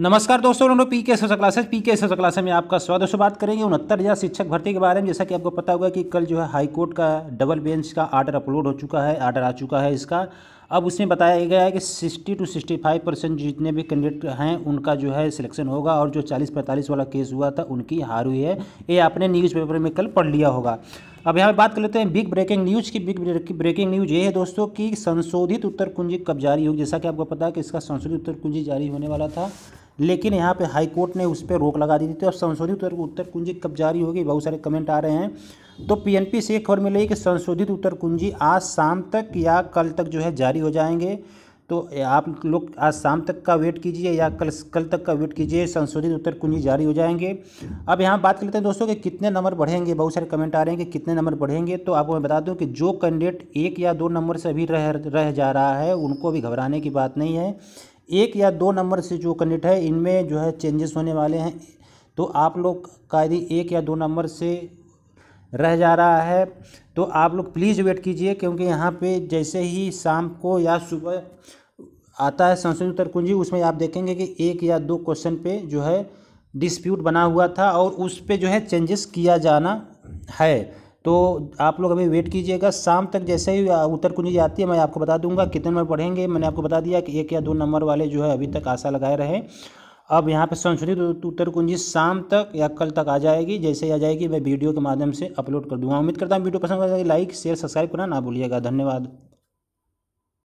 नमस्कार दोस्तों P K S classes P K S classes में आपका स्वागत है बात करेंगे उनहत्तर हज़ार शिक्षक भर्ती के बारे में जैसा कि आपको पता होगा कि कल जो है हाई कोर्ट का डबल बेंच का आर्डर अपलोड हो चुका है आर्डर आ चुका है इसका अब उसमें बताया गया है कि 60 टू 65 परसेंट जितने भी कैंडिडेट हैं उनका जो है सिलेक्शन होगा और जो चालीस पैंतालीस वाला केस हुआ था उनकी हार हुई है ये आपने न्यूज़पेपर में कल पढ़ लिया होगा अब यहाँ पर बात कर लेते हैं बिग ब्रेकिंग न्यूज़ की बिग ब्रेकिंग न्यूज़ ये है दोस्तों कि संशोधित उत्तर कुंजी कब जारी होगी जैसा कि आपको पता है कि इसका संशोधित उत्तर कुंजी जारी होने वाला था लेकिन यहाँ पे हाई कोर्ट ने उस पर रोक लगा दी थी तो संशोधित उत्तर उत्तर कुंजी कब जारी होगी बहुत सारे कमेंट आ रहे हैं तो पीएनपी से एक खबर मिल रही है कि संशोधित उत्तर कुंजी आज शाम तक या कल तक जो है जारी हो जाएंगे तो आप लोग आज शाम तक का वेट कीजिए या कल कल तक का वेट कीजिए संशोधित उत्तर कुंजी जारी हो जाएंगे अब यहाँ बात करते हैं दोस्तों कि कितने नंबर बढ़ेंगे बहुत सारे कमेंट आ रहे हैं कि कितने नंबर बढ़ेंगे तो आपको मैं बता दूं कि जो कैंडिडेट एक या दो नंबर से अभी रह रह जा रहा है उनको भी घबराने की बात नहीं है एक या दो नंबर से जो कनेक्ट है इनमें जो है चेंजेस होने वाले हैं तो आप लोग का यदि एक या दो नंबर से रह जा रहा है तो आप लोग प्लीज़ वेट कीजिए क्योंकि यहाँ पे जैसे ही शाम को या सुबह आता है संशोधन उत्तर कुंजी उसमें आप देखेंगे कि एक या दो क्वेश्चन पे जो है डिस्प्यूट बना हुआ था और उस पर जो है चेंजेस किया जाना है तो आप लोग अभी वेट कीजिएगा शाम तक जैसे ही उत्तर कुंजी आती है मैं आपको बता दूंगा कितने में पढ़ेंगे मैंने आपको बता दिया कि एक या दो नंबर वाले जो है अभी तक आशा लगाए रहे अब यहाँ पे संशोधित उत्तर कुंजी शाम तक या कल तक आ जाएगी जैसे ही आ जाएगी मैं वीडियो के माध्यम से अपलोड कर दूंगा उम्मीद करता हूँ वीडियो पसंद जाएगी लाइक शेयर सब्सक्राइब करना ना भूलिएगा धन्यवाद